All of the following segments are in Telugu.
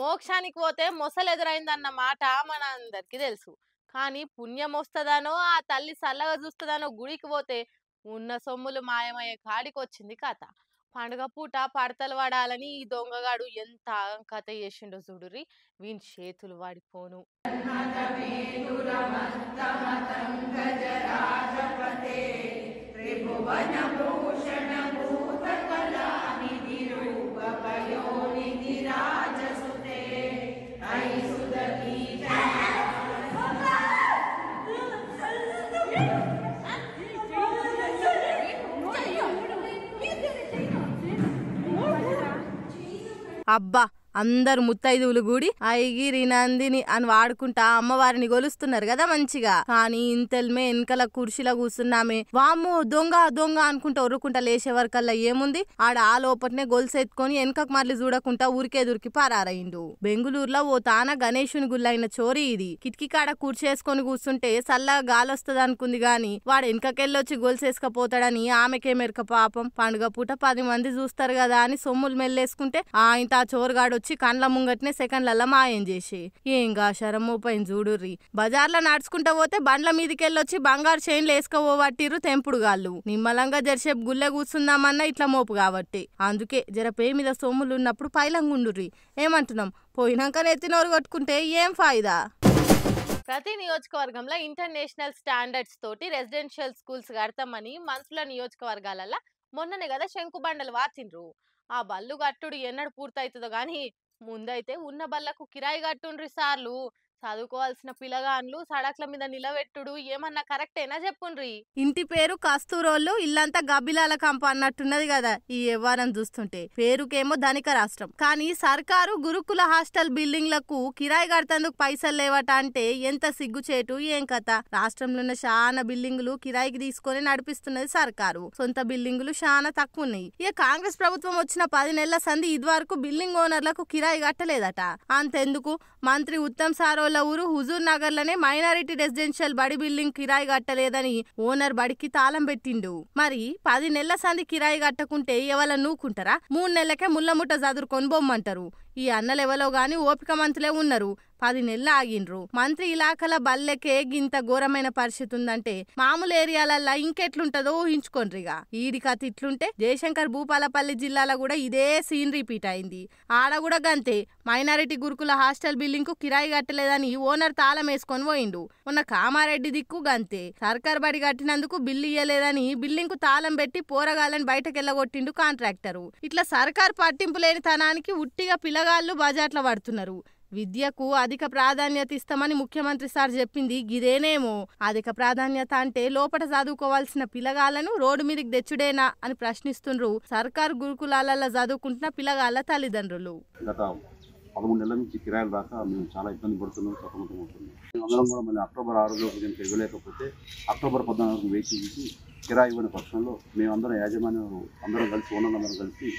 మోక్షానికి పోతే మొసలు ఎదురైందన్న మాట మన అందరికీ తెలుసు కానీ పుణ్యం వస్తుందనో ఆ తల్లి చల్లగా చూస్తుందనో గుడికి పోతే ఉన్న సొమ్ములు మాయమయ్యే కాడికి వచ్చింది కథ పండుగ పూట పడతలు వాడాలని ఈ దొంగగాడు ఎంత కథ చేసిండో చూడురి వీని చేతులు వాడిపోను అబ్బా అందరు ముత్తైదువులు కూడి ఐగిరి నందిని అని వాడుకుంటా అమ్మవారిని గొలుస్తున్నారు కదా మంచిగా కానీ ఇంతల్మే వెనకల కుర్చీలో కూర్చున్నామే వాము దొంగ దొంగ అనుకుంటా ఉరుకుంటా లేచేవరకల్లా ఏముంది ఆడ ఆ లోపటినే గొలుసెత్తుకొని వెనకకు మళ్ళీ చూడకుండా ఊరికే దొరికి పారారయిండు బెంగుళూరులో ఓ తాన గణేషుని గుళ్ళైన చోరీ ఇది కిటికీ కాడ కూర్చేసుకొని కూర్చుంటే సల్లగా గాలొస్తుంది అనుకుంది గాని వాడు వెనకకెళ్ళొచ్చి గొలుసేసుకపోతాడని ఆమెకే మెరక పాపం పండుగ పూట పది మంది చూస్తారు కదా అని సొమ్ములు మెల్లేసుకుంటే ఆ ఇంత ఆ చోరుగాడు వచ్చి కండ్ల ముంగట్నే సెకండ్లలో మాయం చేసి ఏం గాశారం పైన చూడుర్రి బజార్లో నడుచుకుంటా పోతే బండ్ల మీదకెళ్ళొచ్చి బంగారు చైన్లు పట్టిర్రు తెంపుడు గాళ్ళు నిమ్మలంగా జరిసేపు గుళ్ళ కూర్చుందామన్నా ఇట్లా మోపు కాబట్టి అందుకే జర పే మీద సొమ్ములు ఉన్నప్పుడు ఉండుర్రి ఏమంటున్నాం పోయినాక నెత్తినోరు కొట్టుకుంటే ఏం ఫాయిదా ప్రతి నియోజకవర్గంలో ఇంటర్నేషనల్ స్టాండర్డ్స్ తోటి రెసిడెన్షియల్ స్కూల్స్ కడతామని మంత్రుల నియోజకవర్గాలలో మొన్ననే కదా శంకుబండలు వార్చిండ్రు ఆ బళ్ళు కట్టుడు ఎన్నడు పూర్తవుతుందో కానీ ముందైతే ఉన్న బళ్ళకు కిరాయి కట్టుండ్రి సార్లు చదువుకోవాల్సిన పిలగాన్లు సడక్ల మీద నిలబెట్టుడు ఏమన్నా కరెక్ట్ అయినా చెప్పుండ్రి ఇంటి పేరు కస్తూరోళ్ళు ఇల్లంతా గబ్బిలాల కంప అన్నట్టున్నది కదా ఈ వ్యవహారం చూస్తుంటే పేరుకేమో ధనిక రాష్ట్రం కానీ సర్కారు గురుకుల హాస్టల్ బిల్డింగ్లకు కిరాయి కడతందుకు పైసలు లేవట అంటే ఎంత సిగ్గుచేటు ఏం కథ రాష్ట్రంలో ఉన్న చాలా బిల్డింగ్లు కిరాయికి తీసుకొని నడిపిస్తున్నది సర్కారు సొంత బిల్డింగులు చాలా తక్కువ ఉన్నాయి ఇక కాంగ్రెస్ ప్రభుత్వం వచ్చిన పది నెలల సంధి ఇది వరకు బిల్డింగ్ ఓనర్లకు కిరాయి కట్టలేదట అంతెందుకు మంత్రి ఉత్తమ్ సారో వాళ్ళ ఊరు హుజూర్ నగర్లోనే మైనారిటీ రెసిడెన్షియల్ బడి బిల్డింగ్ కిరాయి కట్టలేదని ఓనర్ బడికి తాళం పెట్టిండు మరి పది నెలల సంది కిరాయి కట్టకుంటే ఎవల నూకుంటారా మూడు నెలలకే ముళ్ళముట్ట చదురు కొనుబొమ్మంటారు ఈ అన్నలెవలో గాని ఓపిక మంత్రులే ఉన్నారు పది నెలలు ఆగిండ్రు మంత్రి ఇలాఖల బల్లెకే గింత ఘోరమైన పరిస్థితి ఉందంటే మామూలు ఏరియాలల్లా ఇంకెట్లుంటదో ఊహించుకోండ్రిగా ఈడి కథ ఇట్లుంటే జయశంకర్ భూపాలపల్లి జిల్లాలో కూడా ఇదే సీన్ రిపీట్ అయింది ఆడ కూడా గంతే మైనారిటీ గురుకుల హాస్టల్ బిల్డింగ్ కు కిరాయి కట్టలేదని ఓనర్ తాళం వేసుకొని పోయిండు మొన్న కామారెడ్డి దిక్కు గంతే సర్కార్ బడి కట్టినందుకు బిల్లు ఇయ్యలేదని బిల్డింగ్ కు తాళం పెట్టి పోరగాలని బయటకెళ్ళగొట్టిండు కాంట్రాక్టరు ఇట్లా సర్కార్ పట్టింపు లేని తనానికి ఉట్టిగా పిల్లగా పిల్లగాళ్ళు బజాట్ల పడుతున్నారు విద్యకు అధిక ప్రాధాన్యత ఇస్తామని ముఖ్యమంత్రి సార్ చెప్పింది గిదేనేమో అధిక ప్రాధాన్యత అంటే లోపల చదువుకోవాల్సిన పిల్లగాళ్లను రోడ్డు మీదకి తెచ్చుడేనా అని ప్రశ్నిస్తుండ్రు సర్కారు గురుకులాలలో చదువుకుంటున్న పిల్లగాళ్ల తల్లిదండ్రులు పదమూడు నెలల నుంచి కిరాయిలు రాక మేము చాలా ఇబ్బంది పడుతున్నాం సతమతం అవుతున్నాం అందరం కూడా మళ్ళీ అక్టోబర్ ఇవ్వలేకపోతే అక్టోబర్ పద్నాలుగు వేచి కిరాయి ఇవ్వని పక్షంలో మేమందరం యాజమాన్యం అందరం కలిసి ఓనర్లందరం కలిసి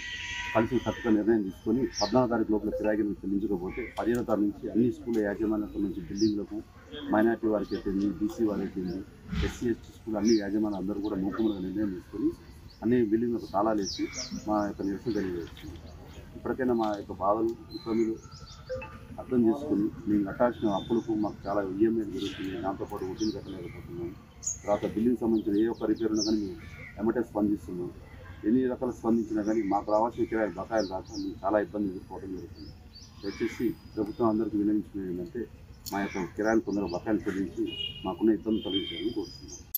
కలిసి కట్టుగా నిర్ణయం తీసుకొని పద్నాలుగు తారీఖు లోపల నుంచి చెల్లించకపోతే పదిహేను తారీఖు నుంచి అన్ని స్కూల్ యాజమాన్యం నుంచి బిల్డింగ్లకు మైనార్టీ వారికి అయితే బీసీ వారికి ఎస్సీ ఎస్టీ స్కూల్ అన్ని యాజమాన్యాలందరూ అందరూ కూడా మూకుమలుగా నిర్ణయం తీసుకొని అన్ని బిల్డింగ్లకు తాళాలు వేసి మా యొక్క నిరసన తెలియజేస్తుంది ఇప్పటికైనా మా యొక్క బాధలు ఇబ్బందులు అర్థం చేసుకుని మేము కట్టాల్సిన అప్పులకు మాకు చాలా ఈఎంఐ జరుగుతుంది దాంతోపాటు ఒడ్డీలు కట్టలేకపోతున్నాం తర్వాత బిల్డింగ్ సంబంధించిన ఏ ఒక్క రిపేర్ ఉన్నా కానీ మేము ఎమటే స్పందిస్తున్నాం ఎన్ని రకాల స్పందించినా కానీ మాకు రావాల్సిన కిరాయి బకాయిలు రాక చాలా ఇబ్బంది ఎదుర్కోవడం జరుగుతుంది దయచేసి ప్రభుత్వం అందరికీ వినియోగించిన ఏంటంటే మా యొక్క కిరాయిలు కొందరు బకాయిలు చెల్లించి మాకున్న ఇబ్బంది తొలగించాలని కోరుతున్నాం